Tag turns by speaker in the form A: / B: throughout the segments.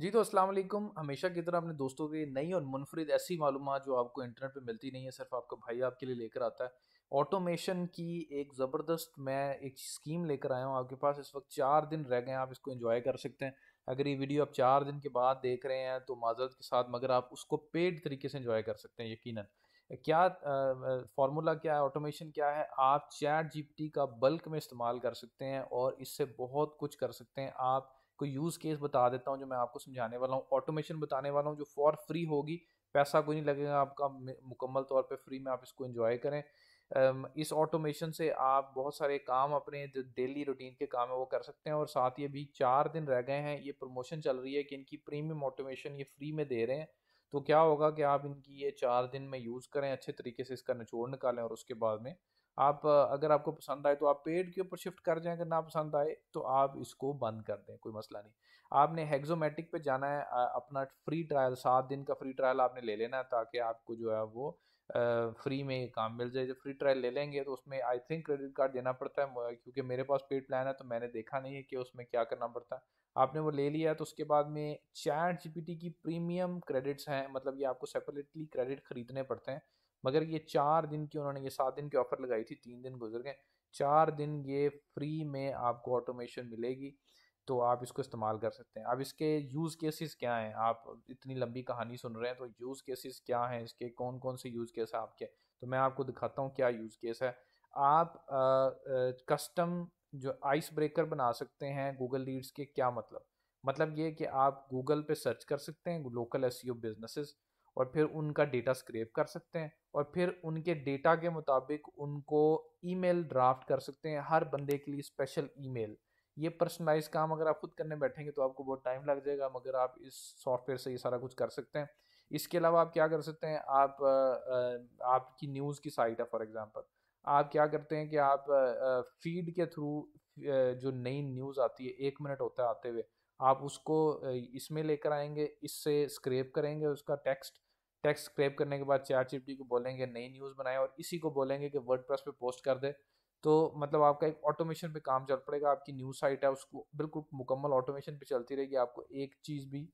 A: जी तो अस्सलाम वालेकुम हमेशा की तरह अपने दोस्तों के नई और मुनफरद ऐसी मालूम जो आपको इंटरनेट पे मिलती नहीं है सिर्फ आपका भाई आपके लिए लेकर आता है ऑटोमेशन की एक ज़बरदस्त मैं एक स्कीम लेकर आया हूँ आपके पास इस वक्त चार दिन रह गए हैं आप इसको इन्जॉय कर सकते हैं अगर ये वीडियो आप चार दिन के बाद देख रहे हैं तो माजरत के साथ मगर आप उसको पेड तरीके से इन्जॉय कर सकते हैं यकीन क्या फार्मूला क्या है ऑटोमेशन क्या है आप चैट जीपटी का बल्क में इस्तेमाल कर सकते हैं और इससे बहुत कुछ कर सकते हैं आप कोई यूज़ केस बता देता हूँ जो मैं आपको समझाने वाला हूँ ऑटोमेशन बताने वाला हूँ जो फॉर फ्री होगी पैसा कोई नहीं लगेगा आपका मुकम्मल तौर पर फ्री में आप इसको इंजॉय करें इस ऑटोमेशन से आप बहुत सारे काम अपने जो डेली रूटीन के काम है वो कर सकते हैं और साथ ही अभी चार दिन रह गए हैं ये प्रमोशन चल रही है कि इनकी प्रीमियम ऑटोमेशन ये फ्री में दे रहे हैं तो क्या होगा कि आप इनकी ये चार दिन में यूज़ करें अच्छे तरीके से इसका निचोड़ निकालें और उसके बाद में आप अगर आपको पसंद आए तो आप पेड के ऊपर शिफ्ट कर जाएं अगर ना पसंद आए तो आप इसको बंद कर दें कोई मसला नहीं आपने हेग्जोमेटिक पे जाना है अपना फ्री ट्रायल सात दिन का फ्री ट्रायल आपने ले लेना है ताकि आपको जो है वो फ्री में काम मिल जाए जब फ्री ट्रायल ले लेंगे तो उसमें आई थिंक क्रेडिट कार्ड देना पड़ता है क्योंकि मेरे पास पेड प्लान है तो मैंने देखा नहीं है कि उसमें क्या करना पड़ता है आपने वो ले लिया तो उसके बाद में चैट जीपीटी की प्रीमियम क्रेडिट्स हैं मतलब ये आपको सेपरेटली क्रेडिट खरीदने पड़ते हैं मगर ये चार दिन की उन्होंने ये सात दिन की ऑफ़र लगाई थी तीन दिन गुजर गए चार दिन ये फ्री में आपको ऑटोमेशन मिलेगी तो आप इसको इस्तेमाल कर सकते हैं अब इसके यूज़ केसेस क्या हैं आप इतनी लंबी कहानी सुन रहे हैं तो यूज़ केसेस क्या हैं इसके कौन कौन से यूज़ केस हैं आपके तो मैं आपको दिखाता हूँ क्या यूज़ केस है आप कस्टम जो आइस ब्रेकर बना सकते हैं गूगल लीड्स के क्या मतलब मतलब ये कि आप गूगल पे सर्च कर सकते हैं लोकल एस बिजनेसेस और फिर उनका डेटा स्क्रेप कर सकते हैं और फिर उनके डेटा के मुताबिक उनको ईमेल ड्राफ्ट कर सकते हैं हर बंदे के लिए स्पेशल ईमेल ये पर्सनलाइज काम अगर आप खुद करने बैठेंगे तो आपको बहुत टाइम लग जाएगा मगर आप इस सॉफ्टवेयर से ये सारा कुछ कर सकते हैं इसके अलावा आप क्या कर सकते हैं आप आपकी न्यूज़ की साइट है फॉर एग्जांपल आप क्या करते हैं कि आप फीड के थ्रू जो नई न्यूज़ आती है एक मिनट होता है आते हुए आप उसको इसमें लेकर आएंगे इससे स्क्रेप करेंगे उसका टेक्स्ट टेक्स्ट स्क्रेप करने के बाद चार चिप्टी को बोलेंगे नई न्यूज़ बनाए और इसी को बोलेंगे कि वर्ड प्रेस पे पोस्ट कर दे तो मतलब आपका एक ऑटोमेशन पे काम चल पड़ेगा आपकी न्यूज़ साइट है उसको बिल्कुल मुकम्मल ऑटोमेशन पे चलती रहेगी आपको एक चीज़ भी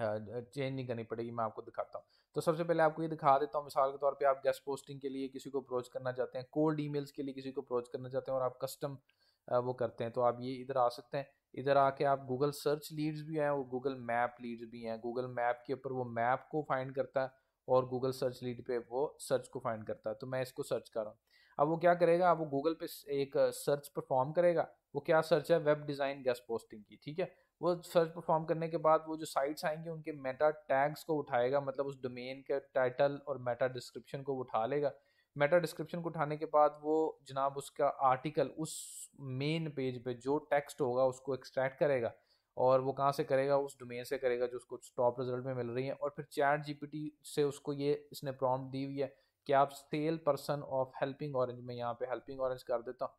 A: चेंज नहीं करनी पड़ेगी मैं आपको दिखाता हूँ तो सबसे पहले आपको ये दिखा देता हूँ मिसाल के तौर पे आप गेस्ट पोस्टिंग के लिए किसी को अप्रोच करना चाहते हैं कोल्ड ईमेल्स के लिए किसी को अप्रोच करना चाहते हैं और आप कस्टम वो करते हैं तो आप ये इधर आ सकते हैं इधर आके आप गूगल सर्च लीड्स भी हैं और गूगल मैप लीड्स भी हैं गूगल मैप के ऊपर वो मैप को फाइंड करता है और गूगल सर्च लीड पे वो सर्च को फाइंड करता है तो मैं इसको सर्च कर रहा हूँ अब वो क्या करेगा अब वो गूगल पे एक सर्च परफॉर्म करेगा वो क्या सर्च है वेब डिज़ाइन गेस्ट पोस्टिंग की ठीक है वो सर्च परफॉर्म करने के बाद वो जो साइट्स आएंगे उनके मेटा टैग्स को उठाएगा मतलब उस डोमेन के टाइटल और मेटा डिस्क्रिप्शन को उठा लेगा मेटा डिस्क्रिप्शन को उठाने के बाद वो जनाब उसका आर्टिकल उस मेन पेज पे जो टेक्स्ट होगा उसको एक्सट्रैक्ट करेगा और वो कहाँ से करेगा उस डोमेन से करेगा जो उसको टॉप रिजल्ट में मिल रही है और फिर चैट जीपीटी से उसको ये इसने प्रॉम्प्ट दी हुई है कि आप sale person of Helping Orange में यहाँ पे हेल्पिंग ऑरेंज कर देता हूँ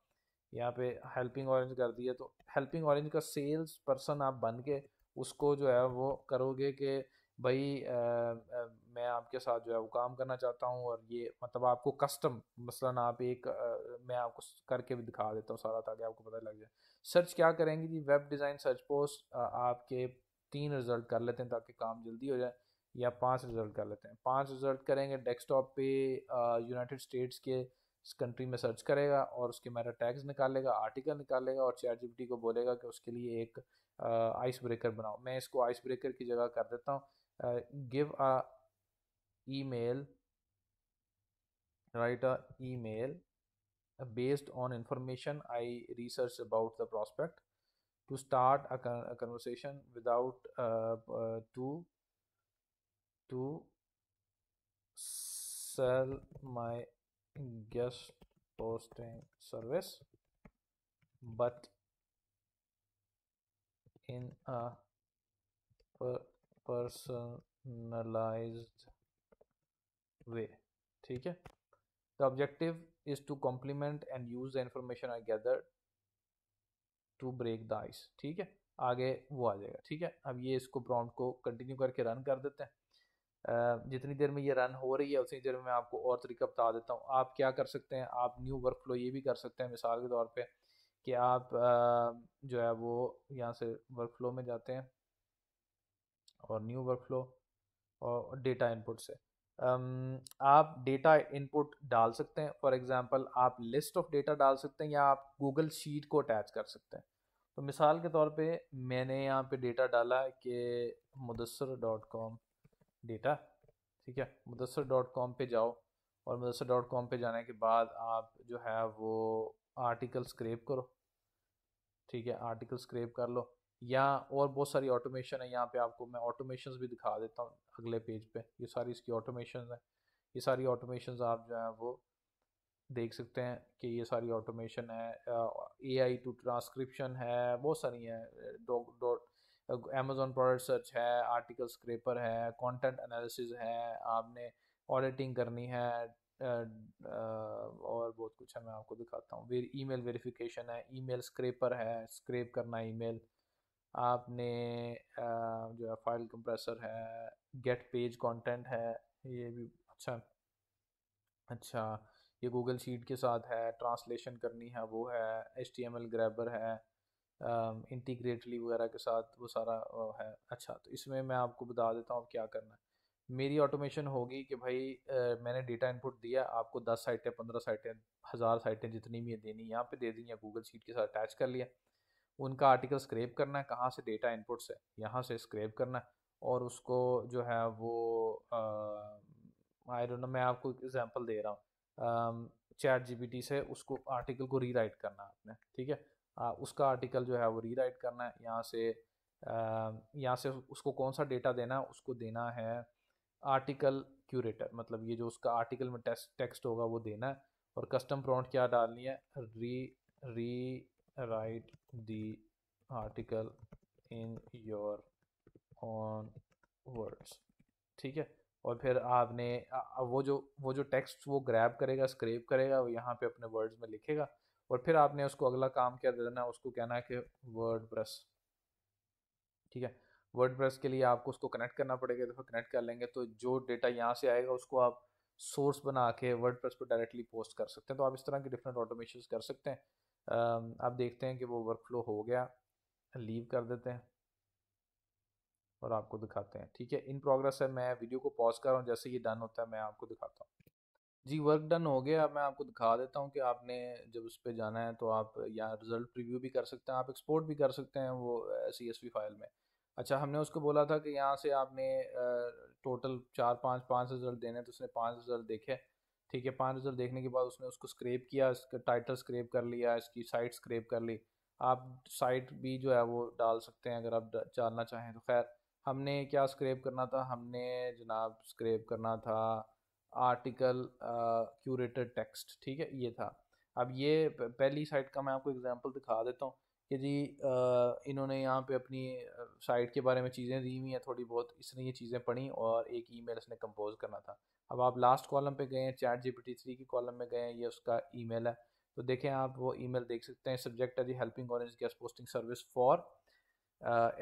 A: यहाँ पे हेल्पिंग ऑरेंज कर दिया तो हेल्पिंग ऑरेंज का सेल्स पर्सन आप बन के उसको जो है वो करोगे कि भाई आ, आ, मैं आपके साथ जो है वो काम करना चाहता हूँ और ये मतलब आपको कस्टम मसलन आप एक आ, मैं आपको करके भी दिखा देता हूँ सारा ताकि आपको पता लग जाए सर्च क्या करेंगे जी वेब डिज़ाइन सर्च पोस्ट आपके तीन रिज़ल्ट कर लेते हैं ताकि काम जल्दी हो जाए या पांच रिज़ल्ट कर लेते हैं पांच रिज़ल्ट करेंगे डेस्कटॉप पे यूनाइटेड स्टेट्स के कंट्री में सर्च करेगा और उसके मेरा टैग्स निकालेगा आर्टिकल निकालेगा और चैट जीपीटी को बोलेगा कि उसके लिए एक आइस ब्रेकर बनाओ मैं इसको आइस ब्रेकर की जगह कर देता हूँ Uh, give a email write a email uh, based on information i researched about the prospect to start a, a conversation without uh, uh, to to sell my guest posting service but in a personalized way ठीक है the objective is to compliment and use the information I gather to break the ice ठीक है आगे वो आ जाएगा ठीक है अब ये इसको प्रॉम्प्ट को कंटिन्यू करके रन कर देते हैं uh, जितनी देर में ये रन हो रही है उतनी देर में मैं आपको और तरीका बता देता हूँ आप क्या कर सकते हैं आप न्यू वर्क फ्लो ये भी कर सकते हैं मिसाल के तौर पे कि आप uh, जो है वो यहाँ से वर्क फ्लो में जाते हैं और न्यू वर्कफ्लो और डेटा इनपुट से आप डेटा इनपुट डाल सकते हैं फॉर एग्जांपल आप लिस्ट ऑफ डेटा डाल सकते हैं या आप गूगल शीट को अटैच कर सकते हैं तो मिसाल के तौर पे मैंने यहाँ पे डेटा डाला है कि मुदसर डॉट कॉम डेटा ठीक है मुदसर डॉट कॉम पर जाओ और मुदसर डॉट कॉम पर जाने के बाद आप जो है वो आर्टिकल स्क्रेप करो ठीक है आर्टिकल स्क्रेप कर लो या और बहुत सारी ऑटोमेशन है यहाँ पे आपको मैं ऑटोमेशन भी दिखा देता हूँ अगले पेज पे ये सारी इसकी ऑटोमेशन है ये सारी ऑटोमेशन आप जो है वो देख सकते हैं कि ये सारी ऑटोमेशन है ए आई टू ट्रांसक्रिप्शन है बहुत सारी हैं dot dot Amazon product search है आर्टिकल स्क्रेपर है कंटेंट एनालिसिस है आपने ऑडिटिंग करनी है और बहुत कुछ है मैं आपको दिखाता हूँ ई मेल वेरीफिकेशन है ई मेल स्क्रेपर है स्क्रेप करना ई मेल आपने जो है फाइल कंप्रेसर है गेट पेज कंटेंट है ये भी अच्छा अच्छा ये गूगल शीट के साथ है ट्रांसलेशन करनी है वो है H T M L grabber है इंटीग्रेटली वगैरह के साथ वो सारा है अच्छा तो इसमें मैं आपको बता देता हूँ क्या करना है मेरी ऑटोमेशन होगी कि भाई आ, मैंने डेटा इनपुट दिया आपको दस साइटें पंद्रह साइटें हज़ार साइटें जितनी भी देनी यहाँ पे दे दी या गूगल शीट के साथ अटैच कर लिया उनका आर्टिकल स्क्रेप करना है कहाँ से डेटा इनपुट है यहाँ से स्क्रेप करना है और उसको जो है वो आई डोंट नो मैं आपको एग्जांपल दे रहा हूँ चैट जीपीटी से उसको आर्टिकल को रीराइट करना है आपने ठीक है आ, उसका आर्टिकल जो है वो रीराइट करना है यहाँ से यहाँ से उसको कौन सा डेटा देना है उसको देना है आर्टिकल क्यूरेटर मतलब ये जो उसका आर्टिकल में टेक्स्ट होगा वो देना है और कस्टम प्रॉन्ट क्या डालनी है री री write the article in your own words ठीक है और फिर आपने वो जो वो जो टेक्स्ट वो ग्रैब करेगा स्क्रेप करेगा वो यहाँ पे अपने वर्ड्स में लिखेगा और फिर आपने उसको अगला काम क्या दे देना उसको कहना है कि वर्ड ब्रश ठीक है वर्ड ब्रश के लिए आपको उसको कनेक्ट करना पड़ेगा तो फिर कनेक्ट कर लेंगे तो जो डेटा यहाँ से आएगा उसको आप सोर्स बना के वर्ड प्रेस पर डायरेक्टली पोस्ट कर सकते हैं तो आप इस तरह के डिफरेंट ऑटोमेशन कर सकते हैं आप देखते हैं कि वो वर्क फ्लो हो गया लीव कर देते हैं और आपको दिखाते हैं ठीक है इन प्रोग्रेस है मैं वीडियो को पॉज कर रहा हूँ जैसे ये डन होता है मैं आपको दिखाता हूँ जी वर्क डन हो गया अब मैं आपको दिखा देता हूँ कि आपने जब उस पर जाना है तो आप यहाँ रिजल्ट रिव्यू भी कर सकते हैं आप एक्सपोर्ट भी कर सकते हैं वो सी एस फाइल में अच्छा हमने उसको बोला था कि यहाँ से आपने टोटल चार पाँच पाँच रिजल्ट देने तो उसने पाँच रिजल्ट देखे ठीक है पाँच रिजल्ट देखने के बाद उसने उसको स्क्रेप किया इसका टाइटल स्क्रेप कर लिया इसकी साइट स्क्रेप कर ली आप साइट भी जो है वो डाल सकते हैं अगर आप डालना चाहें तो खैर हमने क्या स्क्रेप करना था हमने जनाब स्क्रेप करना था आर्टिकल क्यूरेटेड टेक्स्ट ठीक है ये था अब ये पहली साइट का मैं आपको एग्जांपल दिखा देता हूँ कि जी इन्होंने यहाँ पे अपनी साइट के बारे में चीज़ें दी हुई हैं थोड़ी बहुत इसने ये चीज़ें पढ़ी और एक ईमेल इसने कंपोज करना था अब आप लास्ट कॉलम पे गए हैं चैट जी पी थ्री की कॉलम में गए हैं ये उसका ईमेल है तो देखें आप वो ईमेल देख सकते हैं सब्जेक्ट है जी Helping Orange guest posting service for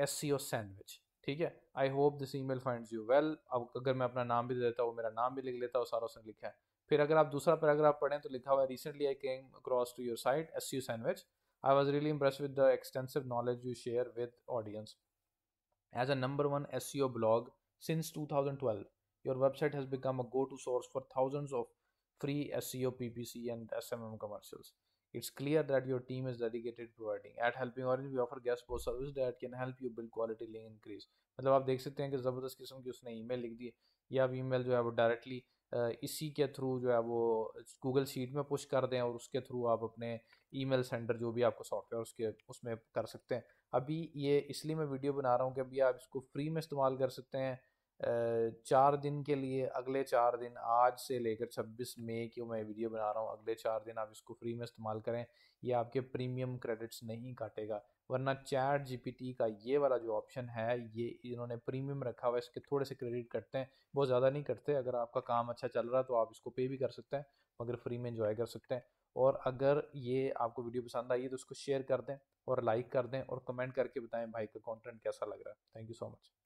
A: S C O sandwich ठीक है I hope this email find you well अब अगर मैं अपना नाम भी दे देता हूँ मेरा नाम भी लिख लेता हूँ सारा उसने लिखा है फिर अगर आप दूसरा पैराग्राफ पढ़ें तो लिखा हुआ है recently I came across to your site S C O sandwich I was really impressed with the extensive knowledge you share with audience. As a number one SEO blog since 2012, your website has become a go-to source for thousands of free SEO, PPC, and SMM commercials. It's clear that your team is dedicated providing. At Helping Orange, we offer guest post service that can help you build quality link increase. मतलब आप देख सकते हैं कि ज़बरदस्त किस्म की उसने ईमेल लिख दी या आप ईमेल जो है वो डायरेक्टली इसी के थ्रू जो है वो गूगल शीट में पुश कर दें और उसके थ्रू आप अपने ईमेल सेंडर जो भी आपको सॉफ्टवेयर उसके उसमें कर सकते हैं अभी ये इसलिए मैं वीडियो बना रहा हूँ कि अभी आप इसको फ्री में इस्तेमाल कर सकते हैं चार दिन के लिए अगले चार दिन आज से लेकर 26 मई की मैं वीडियो बना रहा हूँ अगले चार दिन आप इसको फ्री में इस्तेमाल करें यह आपके प्रीमियम क्रेडिट्स नहीं काटेगा वरना चैट जीपीटी का ये वाला जो ऑप्शन है ये इन्होंने प्रीमियम रखा हुआ है इसके थोड़े से क्रेडिट करते हैं बहुत ज़्यादा नहीं करते अगर आपका काम अच्छा चल रहा है तो आप इसको पे भी कर सकते हैं मगर फ्री में इंजॉय कर सकते हैं और अगर ये आपको वीडियो पसंद आई है तो उसको शेयर कर दें और लाइक कर दें और कमेंट करके बताएं भाई का कंटेंट कैसा लग रहा है थैंक यू सो मच